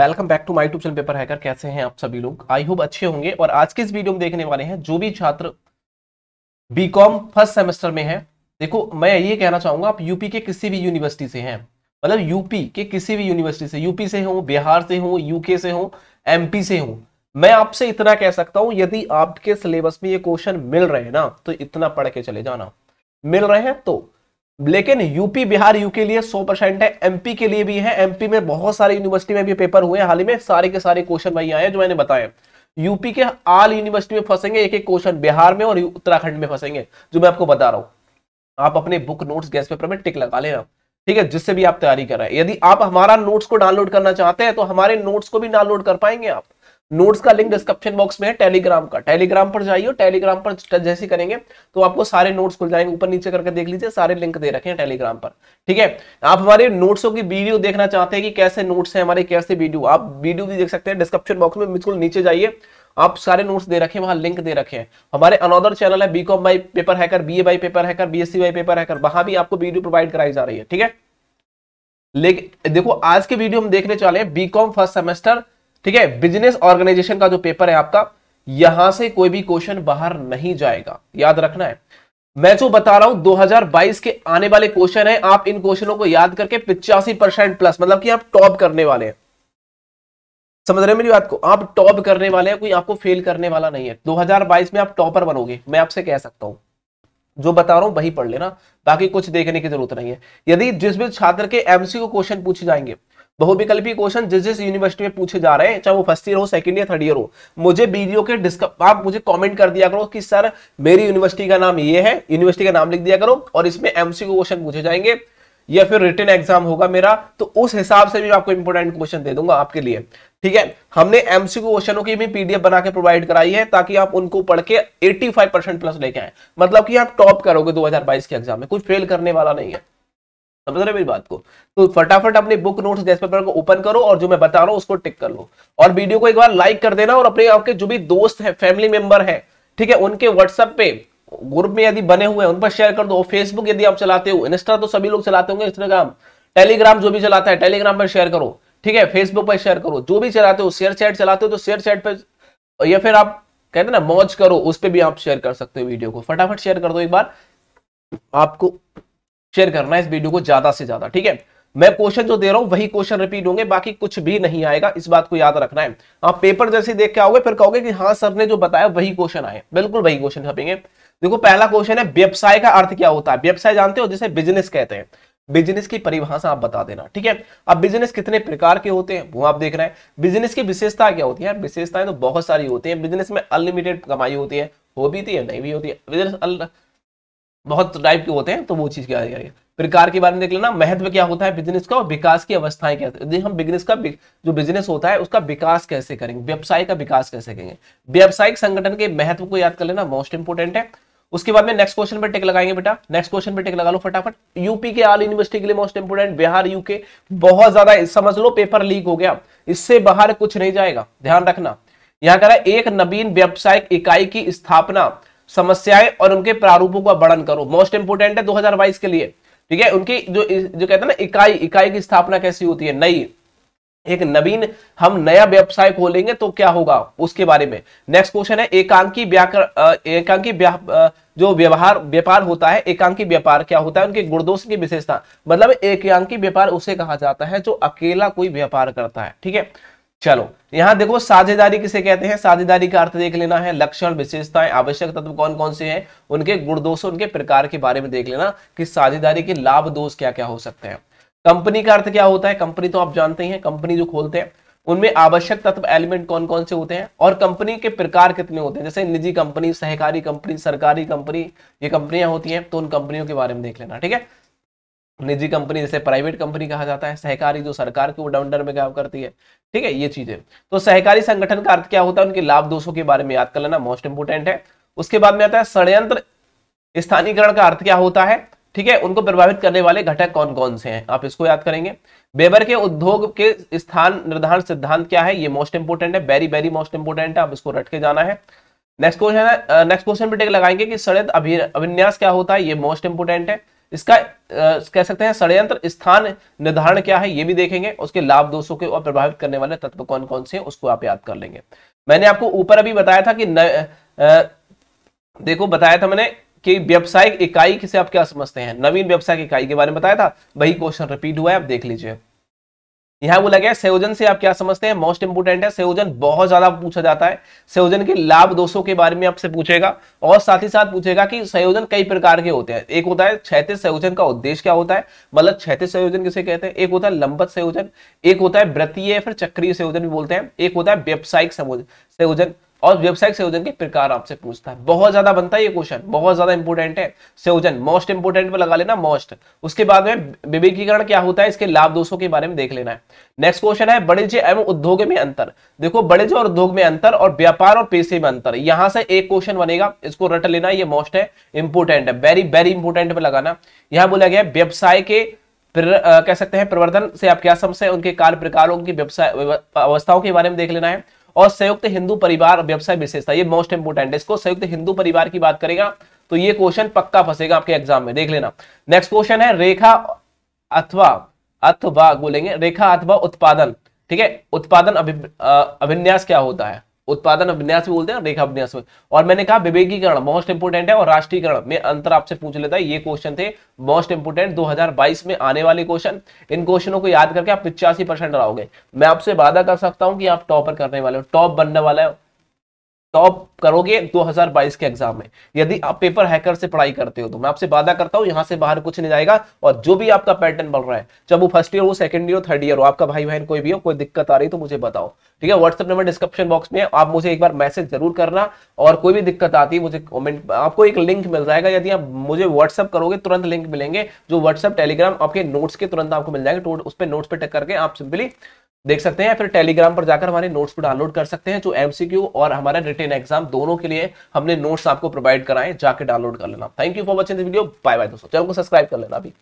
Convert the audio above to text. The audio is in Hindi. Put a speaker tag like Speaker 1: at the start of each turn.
Speaker 1: welcome back to my tube channel paper hacker कैसे हैं आप सभी लोग आई होप अच्छे होंगे और आज के इस वीडियो में देखने वाले हैं जो भी छात्र बीकॉम फर्स्ट सेमेस्टर में है देखो मैं ये कहना चाहूंगा आप यूपी के किसी भी यूनिवर्सिटी से हैं मतलब यूपी के किसी भी यूनिवर्सिटी से यूपी से हो बिहार से हो यूके से हो एमपी से हो मैं आपसे इतना कह सकता हूं यदि आपके सिलेबस में ये क्वेश्चन मिल रहे हैं ना तो इतना पढ़ के चले जाना मिल रहे हैं तो लेकिन यूपी बिहार यू के लिए 100 परसेंट है एमपी के लिए भी है एमपी में बहुत सारे यूनिवर्सिटी में भी पेपर हुए हाल ही में सारे के सारे क्वेश्चन वही आए जो मैंने बताया यूपी के आल यूनिवर्सिटी में फंसेंगे एक एक क्वेश्चन बिहार में और उत्तराखंड में फंसेंगे जो मैं आपको बता रहा हूँ आप अपने बुक नोट्स गैस पेपर में टिक लगा लेना ठीक है जिससे भी आप तैयारी कर रहे हैं यदि आप हमारा नोट्स को डाउनलोड करना चाहते हैं तो हमारे नोट्स को भी डाउनलोड कर पाएंगे आप नोट्स का लिंक डिस्क्रिप्शन बॉक्स में है टेलीग्राम का टेलीग्राम पर जाइए टेलीग्राम पर जैसे करेंगे तो आपको सारे नोट्स खुल जाएंगे ऊपर नीचे करके देख लीजिए सारे लिंक दे रखे हैं टेलीग्राम पर ठीक है आप हमारे नोट्सों की वीडियो देखना चाहते हैं कि कैसे नोट्स है हमारे कैसे वीडियो आप वीडियो भी देख सकते हैं डिस्क्रिप्शन बॉक्स में बिल्कुल नीचे जाइए आप सारे नोट्स दे रखे हैं वहां लिंक दे रखे हैं हमारे अनदर चैनल है BCom by paper hacker B by paper hacker BSc by paper hacker वहां भी आपको वीडियो प्रोवाइड कराई जा रही है ठीक है लेकिन देखो आज के वीडियो हम देखने चले हैं बीकॉम फर्स्ट सेमेस्टर ठीक है बिजनेस ऑर्गेनाइजेशन का जो पेपर है आपका यहां से कोई भी क्वेश्चन बाहर नहीं जाएगा याद रखना है मैं जो बता रहा हूं 2022 के आने वाले क्वेश्चन है आप इन क्वेश्चनों को याद करके पिचासी परसेंट प्लस मतलब कि आप टॉप करने वाले हैं समझ रहे हैं मेरी बात को आप टॉप करने वाले हैं कोई आपको फेल करने वाला नहीं है 2022 में आप टॉपर बनोगे मैं आपसे कह सकता हूं जो बता रहा हूं वही पढ़ लेना बाकी कुछ देखने की जरूरत नहीं है यदि जिस भी छात्र के को क्वेश्चन पूछे जाएंगे बहुविकल्पी क्वेश्चन जिस जिस यूनिवर्सिटी में पूछे जा रहे हैं चाहे वो फर्स्ट ईयर हो सेकंड ईयर थर्ड ईयर हो मुझे वीडियो के आप मुझे कमेंट कर दिया करो कि सर मेरी यूनिवर्सिटी का नाम ये है यूनिवर्सिटी का नाम लिख दिया करो और इसमें एमसी क्वेश्चन पूछे जाएंगे या फिर रिटर्न एग्जाम होगा मेरा तो उस हिसाब से भी आपको इंपोर्टेंट क्वेश्चन दे दूंगा आपके लिए ठीक है हमने एमसी क्वेश्चनों की भी पीडीएफ बना के प्रोवाइड कराई है ताकि आप उनको पढ़ के एट्टी परसेंट प्लस लेके आए मतलब कि आप टॉप करोगे दो के एग्जाम में कुछ फेल करने वाला नहीं है समझ रहे मेरी बात को तो फटाफट अपने बुक नोट गैस पेपर को ओपन करो और जो मैं बता रहा हूँ उसको टिक कर लो और वीडियो को एक बार लाइक कर देना और अपने आपके जो भी दोस्त है फैमिली मेंबर है ठीक है उनके व्हाट्सएप पे ग्रुप में यदि बने हुए हैं उन पर शेयर कर दो फेसबुक यदि आप चलाते हो इंस्टा तो सभी लोग चलाते होंगे इंस्टाग्राम टेलीग्राम जो भी चलाता है टेलीग्राम पर शेयर करो ठीक है फेसबुक पर शेयर करो जो भी चलाते हो शेयर चैट चलाते हो तो शेयर चैट पर या फिर आप कहते ना मौज करो उस पर भी आप शेयर कर सकते हो वीडियो को फटाफट शेयर कर दो एक बार आपको शेयर करना इस वीडियो को ज्यादा से ज्यादा ठीक है मैं क्वेश्चन जो दे रहा हूं वही क्वेश्चन रिपीट होंगे बाकी कुछ भी नहीं आएगा इस बात को याद रखना है आप पेपर जैसे देख के आओगे फिर कहोगे कि हाँ सर ने जो बताया वही क्वेश्चन आए बिल्कुल वही क्वेश्चन छपेंगे देखो पहला क्वेश्चन है व्यवसाय का अर्थ क्या होता है व्यवसाय जानते हो जिसे बिजनेस कहते हैं बिजनेस की परिभाषा आप बता देना ठीक है अब बिजनेस कितने प्रकार के होते हैं वो आप देख रहे हैं बिजनेस की विशेषता क्या होती है विशेषताएं तो बहुत सारी होती है बिजनेस में अनलिमिटेड कमाई होती है हो भी थी या नहीं भी होती है बिजनेस बहुत टाइप के होते हैं तो वो चीज़ क्या है प्रकार के बारे में देख लेना महत्व क्या होता है बिजनेस का और विकास की अवस्थाएं क्या यदि हम बिजनेस का जो बिजनेस होता है उसका विकास कैसे करेंगे व्यवसाय का विकास कैसे करेंगे व्यावसायिक संगठन के महत्व को याद कर लेना मोस्ट इंपोर्टेंट है उसके बाद में नेक्स्ट क्वेश्चन पर टेक लगाएंगे बेटा नेक्स्ट क्वेश्चन पर टेक लगा लो फटाफट यूपी के आल यूनिवर्सिटी के लिए मोस्ट इंपोर्टेंट बिहार यूके बहुत ज्यादा समझ लो पेपर लीक हो गया इससे बाहर कुछ नहीं जाएगा ध्यान रखना यहाँ कह रहा है एक नवीन व्यावसायिक इकाई की स्थापना समस्याएं और उनके प्रारूपों का वर्णन करो मोस्ट इंपोर्टेंट है 2022 के लिए ठीक है उनकी जो जो कहते हैं ना इकाई इकाई की स्थापना कैसी होती है नई एक नवीन हम नया व्यवसाय खोलेंगे तो क्या होगा उसके बारे में नेक्स्ट क्वेश्चन है एकांकी व्याकर एकांकी व्या, जो व्यवहार व्यापार होता है एकांकी व्यापार क्या होता है उनके गुणदोष की विशेषता मतलब एकांकी व्यापार उसे कहा जाता है जो अकेला कोई व्यापार करता है ठीक है चलो यहां देखो साझेदारी किसे कहते हैं साझेदारी का अर्थ देख लेना है लक्षण विशेषताएं आवश्यक तत्व कौन कौन से हैं उनके गुण दोष उनके प्रकार के बारे में देख लेना कि साझेदारी के लाभ दोष क्या क्या हो सकते हैं कंपनी का अर्थ क्या होता है कंपनी तो आप जानते हैं कंपनी जो खोलते हैं उनमें आवश्यक तत्व एलिमेंट कौन कौन से होते हैं और कंपनी के प्रकार कितने होते हैं जैसे निजी कंपनी सहकारी कंपनी सरकारी कंपनी ये कंपनियां होती हैं तो उन कंपनियों के बारे में देख लेना ठीक है निजी कंपनी जैसे प्राइवेट कंपनी कहा जाता है सहकारी जो सरकार के वो अंडर में काम करती है ठीक है ये चीजें तो सहकारी संगठन का अर्थ क्या होता है उनके लाभ दोषों के बारे में याद कर लेना मोस्ट इंपोर्टेंट है उसके बाद में आता है षडयंत्र स्थानीयकरण का अर्थ क्या होता है ठीक है उनको प्रभावित करने वाले घटक कौन कौन से हैं आप इसको याद करेंगे बेबर के उद्योग के स्थान निर्धारण सिद्धांत क्या है ये मोस्ट इंपोर्टेंट है वेरी वेरी मोस्ट इंपोर्टेंट है आप इसको रट के जाना है नेक्स्ट क्वेश्चन है नेक्स्ट क्वेश्चन भी टेक लगाएंगे कि षडयंत्र अभिन्यास क्या होता है ये मोस्ट इंपोर्टेंट है इसका आ, कह सकते हैं षडयंत्र स्थान निर्धारण क्या है ये भी देखेंगे उसके लाभ दोषों के और प्रभावित करने वाले तत्व कौन कौन से उसको आप याद कर लेंगे मैंने आपको ऊपर अभी बताया था कि न, आ, देखो बताया था मैंने कि व्यावसायिक इकाई किसे आप क्या समझते हैं नवीन व्यावसायिक इकाई के बारे में बताया था वही क्वेश्चन रिपीट हुआ है आप देख लीजिए यहां बोला गया सेयोजन से आप क्या समझते हैं मोस्ट इंपोर्टेंट है सेयोजन बहुत ज्यादा पूछा जाता है सेयोजन के लाभ दोषों के बारे में आपसे पूछेगा और साथ ही साथ पूछेगा कि संयोजन कई प्रकार के होते हैं एक होता है क्षेत्र संयोजन का उद्देश्य क्या होता है मतलब क्षेत्र संयोजन किसे कहते हैं एक होता है लंबत संयोजन एक होता है व्रतीय फिर चक्रीय संयोजन भी बोलते हैं एक होता है व्यावसायिक संयोजन और व्यवसायिक संयोजन के प्रकार आपसे पूछता है बहुत ज्यादा बनता है ये क्वेश्चन बहुत ज्यादा इंपोर्टेंट है संयोजन मोस्ट इंपोर्टेंट में लगा लेना मोस्ट उसके बाद में विवेकीकरण क्या होता है इसके लाभ दोषों के बारे में देख लेना है नेक्स्ट क्वेश्चन है वाणिज्य एवं उद्योग में अंतर देखो वाणिज्य और उद्योग में अंतर और व्यापार और पेशे में अंतर यहां से एक क्वेश्चन बनेगा इसको रट लेना ये मोस्ट है इंपोर्टेंट है वेरी वेरी इंपोर्टेंट में लगाना यहां बोला गया व्यवसाय के कह सकते हैं प्रवर्धन से आप क्या समझते हैं उनके कार्य प्रकारों की व्यवसाय अवस्थाओं के बारे में देख लेना है और संयुक्त हिंदू परिवार व्यवसाय विशेषता ये मोस्ट इंपोर्टेंट है इसको संयुक्त हिंदू परिवार की बात करेगा तो ये क्वेश्चन पक्का फंसेगा आपके एग्जाम में देख लेना नेक्स्ट क्वेश्चन है रेखा अथवा अथवा बोलेंगे रेखा अथवा उत्पादन ठीक है उत्पादन अभिन्यास क्या होता है उत्पादन अभ्यास बोलते हैं रेखा अभिन्यास में और मैंने कहा विवेकीकरण मोस्ट इंपोर्टेंट है और राष्ट्रीयकरण में अंतर आपसे पूछ लेता है ये क्वेश्चन थे मोस्ट इंपोर्टेंट 2022 में आने वाले क्वेश्चन इन क्वेश्चनों को याद करके आप पिचासी परसेंट रहोगे मैं आपसे वादा कर सकता हूं कि आप टॉपर करने वाले हो टॉप बनने वाला है टॉप तो करोगे 2022 के एग्जाम में यदि आप पेपर हैकर से पढ़ाई करते हो तो मैं आपसे वादा करता हूं यहाँ से बाहर कुछ नहीं जाएगा और जो भी आपका पैटर्न बन रहा है जब वो फर्स्ट ईयर हो सेकंड ईयर हो थर्ड ईयर हो आपका भाई बहन कोई भी हो कोई दिक्कत आ रही तो मुझे बताओ ठीक है व्हाट्सअप नंबर डिस्क्रिप्शन बॉक्स में आप मुझे एक बार मैसेज जरूर करना और कोई भी दिक्कत आती है मुझे कॉमेंट आपको एक लिंक मिल जाएगा यदि आप मुझे व्हाट्सअप करोगे तुरंत लिंक मिलेंगे जो व्हाट्सअप टेलीग्राम आपके नोट्स के तुरंत आपको मिल जाएंगे तो उस पर नोट्स पर टक करके आप सिंपली देख सकते हैं या फिर टेलीग्राम पर जाकर हमारे नोट्स को डाउनलोड कर सकते हैं जो एमसीक्यू और हमारा रिटेन एग्जाम दोनों के लिए हमने नोट्स आपको प्रोवाइड कराए जाकर डाउनलोड कर लेना thank you for watching video bye bye दोस्तों चैनल को सब्सक्राइब कर लेना अभी